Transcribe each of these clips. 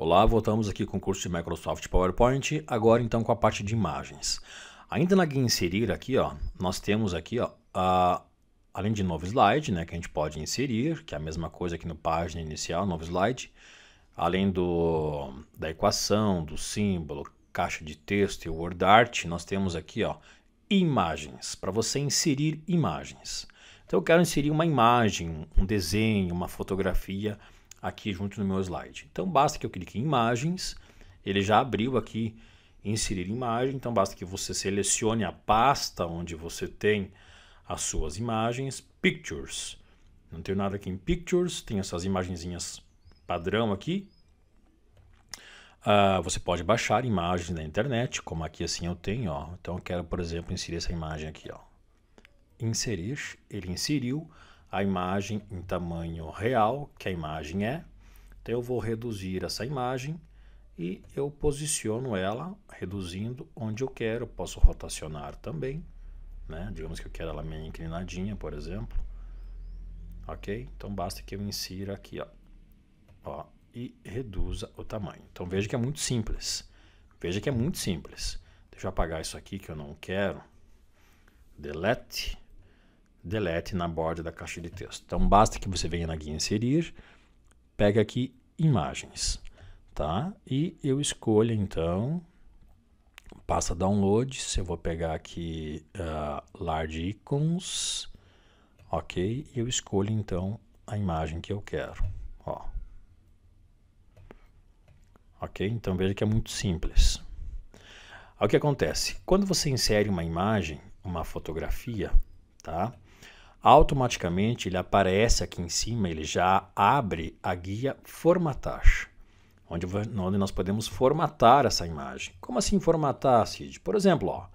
Olá, voltamos aqui com o curso de Microsoft PowerPoint, agora então com a parte de imagens. Ainda na guia inserir aqui, ó, nós temos aqui, ó, a, além de novo slide, né, que a gente pode inserir, que é a mesma coisa aqui no página inicial, novo slide, além do, da equação, do símbolo, caixa de texto e word art, nós temos aqui, ó, imagens, para você inserir imagens. Então eu quero inserir uma imagem, um desenho, uma fotografia, aqui junto no meu slide. Então basta que eu clique em imagens, ele já abriu aqui inserir imagem, então basta que você selecione a pasta onde você tem as suas imagens, pictures. Não tenho nada aqui em pictures, tem essas imagenzinhas padrão aqui. Ah, você pode baixar imagens da internet, como aqui assim eu tenho, ó. Então eu quero, por exemplo, inserir essa imagem aqui, ó. Inserir, ele inseriu a imagem em tamanho real, que a imagem é. Então eu vou reduzir essa imagem e eu posiciono ela reduzindo onde eu quero. posso rotacionar também, né? Digamos que eu quero ela meio inclinadinha, por exemplo. OK? Então basta que eu insira aqui, ó. Ó, e reduza o tamanho. Então veja que é muito simples. Veja que é muito simples. Deixa eu apagar isso aqui que eu não quero. Delete delete na borda da caixa de texto. Então basta que você venha na guia inserir, pega aqui imagens, tá? E eu escolho então passa downloads, eu vou pegar aqui uh, large icons, ok? E eu escolho então a imagem que eu quero, ó. Ok? Então veja que é muito simples. O que acontece? Quando você insere uma imagem, uma fotografia, tá? automaticamente ele aparece aqui em cima, ele já abre a guia Formatar, onde, onde nós podemos formatar essa imagem. Como assim formatar, Cid? Por exemplo, ó,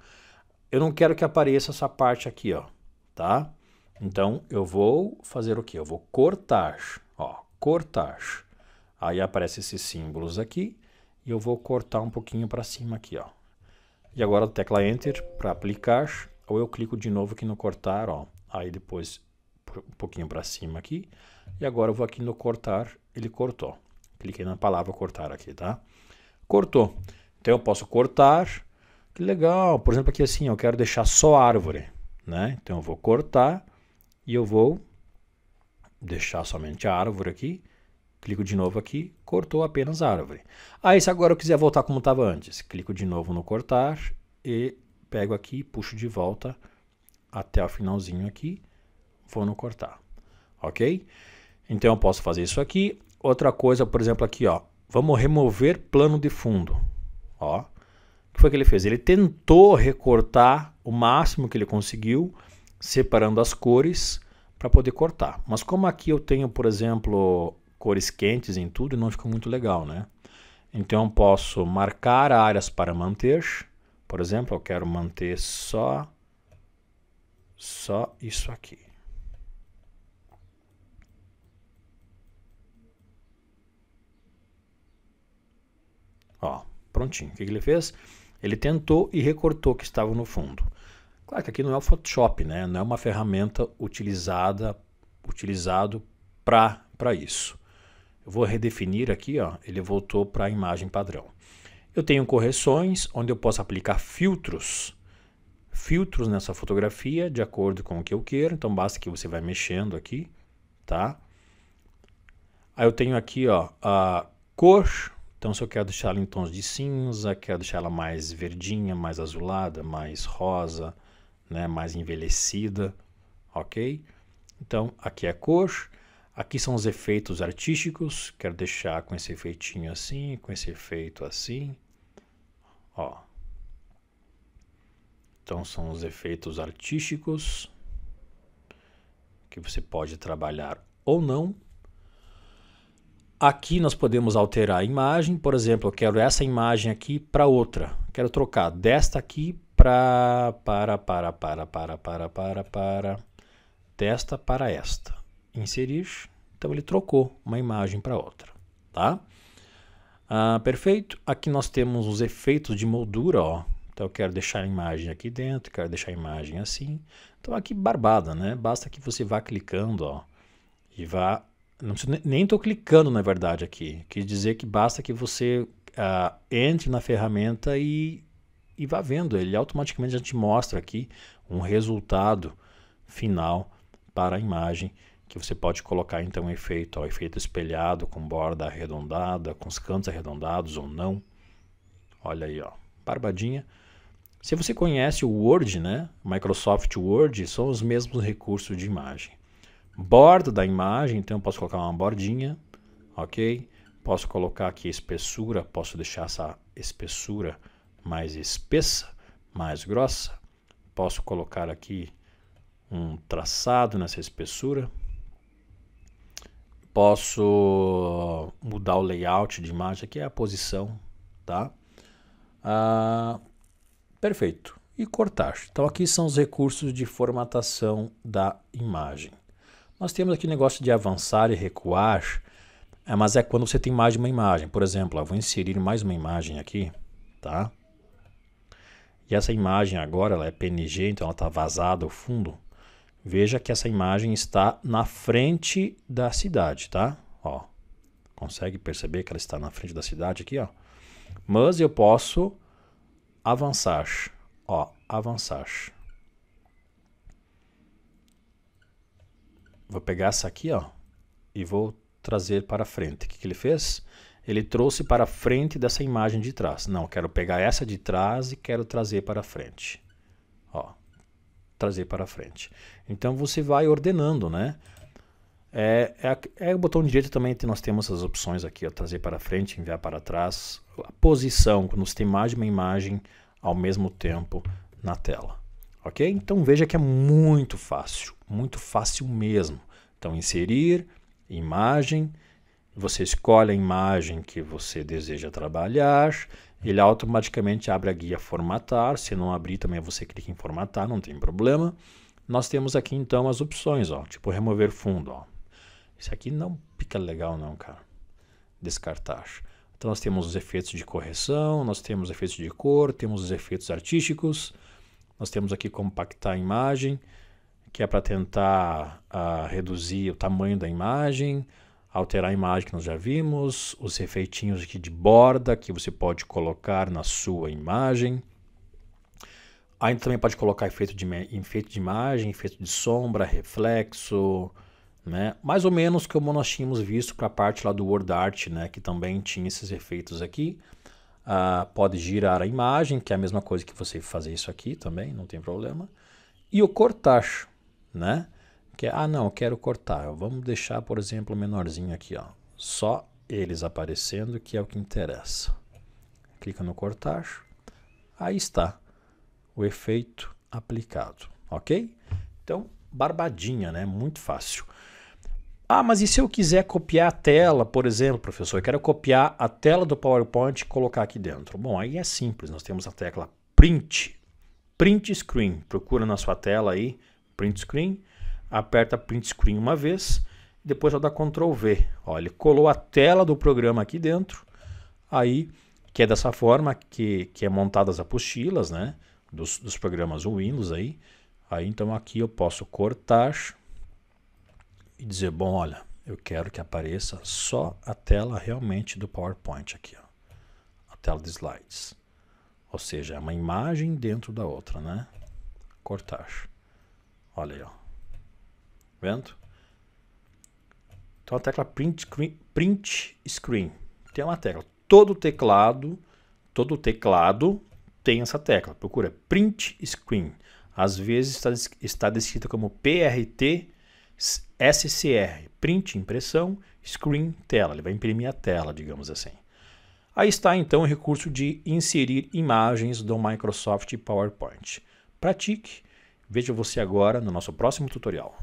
eu não quero que apareça essa parte aqui, ó, tá? Então, eu vou fazer o quê? Eu vou cortar, ó, cortar. Aí aparece esses símbolos aqui e eu vou cortar um pouquinho para cima aqui, ó. E agora tecla Enter para aplicar, ou eu clico de novo aqui no cortar, ó, aí depois um pouquinho para cima aqui. E agora eu vou aqui no cortar, ele cortou. Cliquei na palavra cortar aqui, tá? Cortou. Então eu posso cortar. Que legal. Por exemplo, aqui assim, eu quero deixar só árvore, né? Então eu vou cortar e eu vou deixar somente a árvore aqui. Clico de novo aqui, cortou apenas a árvore. Aí se agora eu quiser voltar como estava antes, clico de novo no cortar e pego aqui, puxo de volta até o finalzinho aqui, vou no cortar, ok? Então eu posso fazer isso aqui. Outra coisa, por exemplo, aqui, ó, vamos remover plano de fundo, ó. O que foi que ele fez? Ele tentou recortar o máximo que ele conseguiu, separando as cores para poder cortar. Mas como aqui eu tenho, por exemplo, cores quentes em tudo, não ficou muito legal, né? Então eu posso marcar áreas para manter. Por exemplo, eu quero manter só só isso aqui. Ó, prontinho. O que, ele fez? Ele tentou e recortou o que estava no fundo. Claro que aqui não é o Photoshop, né? Não é uma ferramenta utilizada, utilizado para isso. Eu vou redefinir aqui, ó, ele voltou para a imagem padrão. Eu tenho correções, onde eu posso aplicar filtros filtros nessa fotografia de acordo com o que eu quero. Então basta que você vai mexendo aqui, tá? Aí eu tenho aqui, ó, a cor. Então se eu quero deixar ela em tons de cinza, quero deixar ela mais verdinha, mais azulada, mais rosa, né, mais envelhecida, ok? Então aqui é a cor. Aqui são os efeitos artísticos. Quero deixar com esse efeitinho assim, com esse efeito assim. Ó, então são os efeitos artísticos que você pode trabalhar ou não. Aqui nós podemos alterar a imagem, por exemplo, eu quero essa imagem aqui para outra. Quero trocar desta aqui para para para para para para para para desta para esta. Inserir. Então ele trocou uma imagem para outra, tá? Ah, perfeito. Aqui nós temos os efeitos de moldura, ó. Então eu quero deixar a imagem aqui dentro, quero deixar a imagem assim. Então aqui barbada, né? Basta que você vá clicando, ó, e vá... Não preciso, nem estou clicando, na verdade, aqui. Quer dizer que basta que você ah, entre na ferramenta e, e vá vendo. Ele automaticamente já te mostra aqui um resultado final para a imagem que você pode colocar então um efeito, ó, efeito espelhado com borda arredondada, com os cantos arredondados ou não. Olha aí, ó, barbadinha. Se você conhece o Word, né? Microsoft Word, são os mesmos recursos de imagem. Borda da imagem, então eu posso colocar uma bordinha, ok? Posso colocar aqui espessura, posso deixar essa espessura mais espessa, mais grossa. Posso colocar aqui um traçado nessa espessura. Posso mudar o layout de imagem, aqui é a posição, tá? Uh, Perfeito. E cortar. Então aqui são os recursos de formatação da imagem. Nós temos aqui o negócio de avançar e recuar, é, mas é quando você tem mais de uma imagem. Por exemplo, eu vou inserir mais uma imagem aqui, tá? E essa imagem agora ela é PNG, então ela está vazada ao fundo. Veja que essa imagem está na frente da cidade, tá? Ó, consegue perceber que ela está na frente da cidade aqui, ó. Mas eu posso avançar. Ó, avançar. Vou pegar essa aqui, ó, e vou trazer para frente. O que, que ele fez? Ele trouxe para frente dessa imagem de trás. Não, quero pegar essa de trás e quero trazer para frente. Ó, trazer para frente. Então você vai ordenando, né? É, é, é, o botão direito também nós temos as opções aqui, ó, trazer para frente, enviar para trás, a posição, quando você tem mais de uma imagem ao mesmo tempo na tela. Ok? Então veja que é muito fácil, muito fácil mesmo. Então inserir, imagem, você escolhe a imagem que você deseja trabalhar, ele automaticamente abre a guia formatar, se não abrir também você clica em formatar, não tem problema. Nós temos aqui então as opções, ó, tipo remover fundo, ó isso aqui não fica legal não, cara. Descartar. Então nós temos os efeitos de correção, nós temos efeitos de cor, temos os efeitos artísticos, nós temos aqui compactar a imagem, que é para tentar uh, reduzir o tamanho da imagem, alterar a imagem que nós já vimos, os efeitinhos aqui de borda que você pode colocar na sua imagem. Ainda também pode colocar efeito de, efeito de imagem, efeito de sombra, reflexo, né? Mais ou menos como nós tínhamos visto para a parte lá do WordArt, né? que também tinha esses efeitos aqui. Ah, pode girar a imagem, que é a mesma coisa que você fazer isso aqui também, não tem problema. E o cortar, né? Que é, ah não, eu quero cortar. Vamos deixar, por exemplo, menorzinho aqui, ó. Só eles aparecendo, que é o que interessa. Clica no cortar. Aí está o efeito aplicado, ok? Então, barbadinha, né? Muito fácil. Ah, mas e se eu quiser copiar a tela, por exemplo, professor? Eu quero copiar a tela do PowerPoint e colocar aqui dentro. Bom, aí é simples, nós temos a tecla Print, Print Screen. Procura na sua tela aí, Print Screen, aperta Print Screen uma vez, depois só dá Ctrl V. Ó, ele colou a tela do programa aqui dentro, aí que é dessa forma que, que é montadas as apostilas, né? Dos, dos programas Windows aí. Aí então aqui eu posso cortar, e dizer, bom, olha, eu quero que apareça só a tela realmente do PowerPoint aqui, ó. a tela de slides. Ou seja, é uma imagem dentro da outra, né? Cortar. Olha aí, ó. Vendo? Então a tecla print, print screen. Tem uma tecla. Todo teclado, todo teclado tem essa tecla. Procura print screen. Às vezes está, está descrita como PRT SCR, print, impressão, screen, tela. Ele vai imprimir a tela, digamos assim. Aí está então o recurso de inserir imagens do Microsoft PowerPoint. Pratique, veja você agora no nosso próximo tutorial.